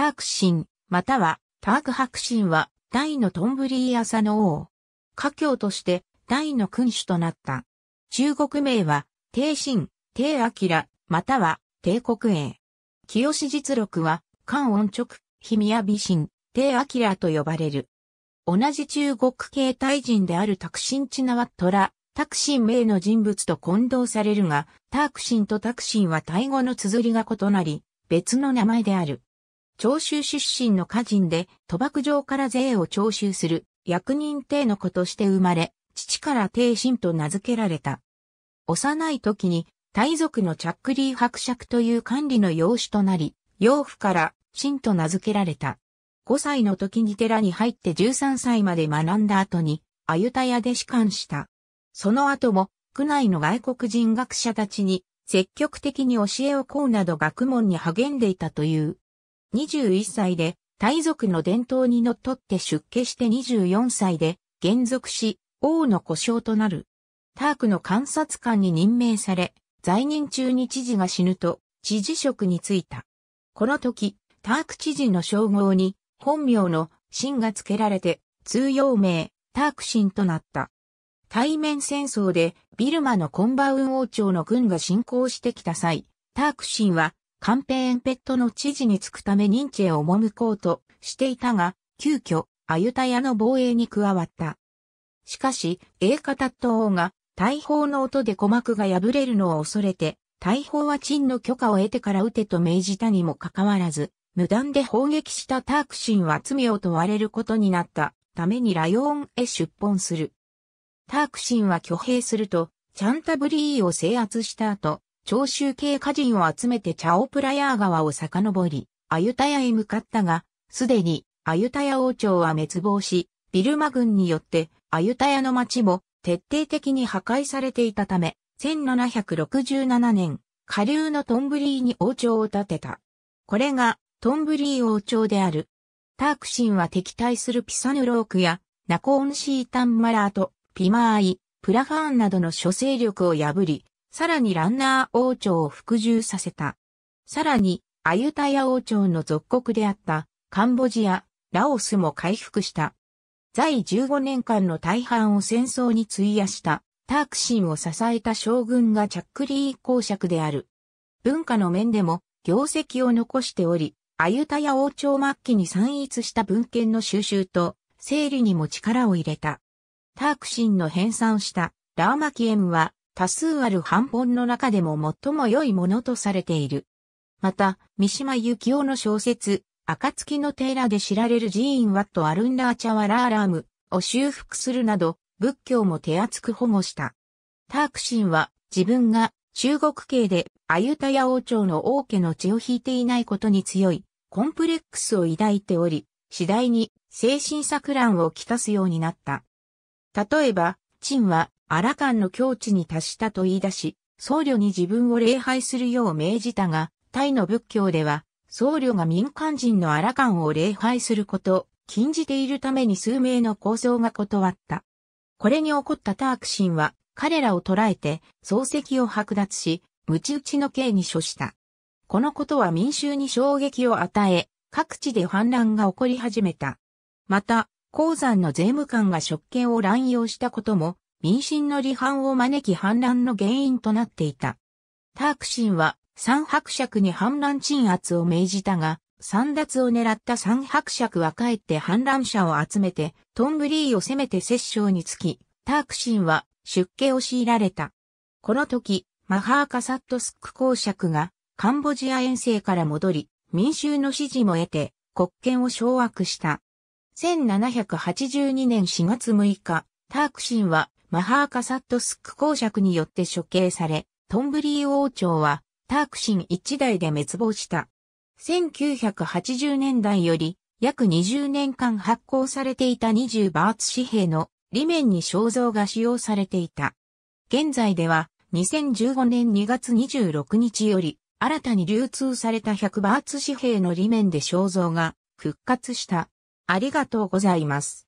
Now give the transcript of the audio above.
ターク神、またはターク白神は大のトンブリー朝の王。華僑として大の君主となった。中国名は、帝神、帝明、または帝国英。清志実録は、漢音直、日宮美神、帝明と呼ばれる。同じ中国系タイ人であるタクシンチナワ虎トラ、タクシン名の人物と混同されるが、タークシンとタクシンはタイ語の綴りが異なり、別の名前である。徴収出身の家人で、賭博場から税を徴収する役人帝の子として生まれ、父から帝神と名付けられた。幼い時に、大族のチャックリー伯爵という管理の養子となり、養父から神と名付けられた。5歳の時に寺に入って13歳まで学んだ後に、アユタヤで士官した。その後も、区内の外国人学者たちに積極的に教えを請うなど学問に励んでいたという。21歳で、大族の伝統にのっとって出家して24歳で、現属し、王の故障となる。タークの観察官に任命され、在任中に知事が死ぬと、知事職に就いた。この時、ターク知事の称号に、本名のンが付けられて、通用名、タークンとなった。対面戦争でビルマのコンバウン王朝の軍が侵攻してきた際、タークンはカンペーンペットの知事に就くため認知へ赴こうとしていたが、急遽、アユタヤの防衛に加わった。しかし、エーカタット王が、大砲の音で鼓膜が破れるのを恐れて、大砲は陳の許可を得てから撃てと命じたにもかかわらず、無断で砲撃したタークシンは罪を問われることになったためにラヨーンへ出奔する。タークシンは挙兵すると、チャンタブリーを制圧した後、長州系家人を集めてチャオプラヤー川を遡り、アユタヤへ向かったが、すでにアユタヤ王朝は滅亡し、ビルマ軍によってアユタヤの町も徹底的に破壊されていたため、1767年、下流のトンブリーに王朝を建てた。これがトンブリー王朝である。タークシンは敵対するピサヌロークやナコーンシータンマラート、ピマーイ、プラファーンなどの諸勢力を破り、さらにランナー王朝を服従させた。さらに、アユタヤ王朝の属国であったカンボジア、ラオスも回復した。在15年間の大半を戦争に費やしたタークシンを支えた将軍がチャックリー公爵である。文化の面でも業績を残しており、アユタヤ王朝末期に散逸した文献の収集と整理にも力を入れた。タークシンの編纂したラーマキエムは多数ある版本の中でも最も良いものとされている。また、三島由紀夫の小説、暁の寺で知られる寺院ワット・アルンラーチャワラーラームを修復するなど、仏教も手厚く保護した。タークシンは自分が中国系でアユタヤ王朝の王家の血を引いていないことに強いコンプレックスを抱いており、次第に精神錯乱をきたすようになった。例えば、陳はアラカンの境地に達したと言い出し、僧侶に自分を礼拝するよう命じたが、タイの仏教では、僧侶が民間人のアラカンを礼拝すること、禁じているために数名の構想が断った。これに怒ったタークシンは、彼らを捕らえて、漱石を剥奪し、鞭打ちの刑に処した。このことは民衆に衝撃を与え、各地で反乱が起こり始めた。また、鉱山の税務官が職権を乱用したことも、民進の離反を招き反乱の原因となっていた。タークシンは三伯爵に反乱鎮圧を命じたが、三奪を狙った三伯爵は帰って反乱者を集めて、トンブリーを攻めて摂政につき、タークシンは出家を強いられた。この時、マハーカサットスック公爵がカンボジア遠征から戻り、民衆の支持も得て国権を掌握した。1782年4月6日、タークシンはマハーカサットスック公爵によって処刑され、トンブリー王朝はタークシン一代で滅亡した。1980年代より約20年間発行されていた20バーツ紙幣の裏面に肖像が使用されていた。現在では2015年2月26日より新たに流通された100バーツ紙幣の裏面で肖像が復活した。ありがとうございます。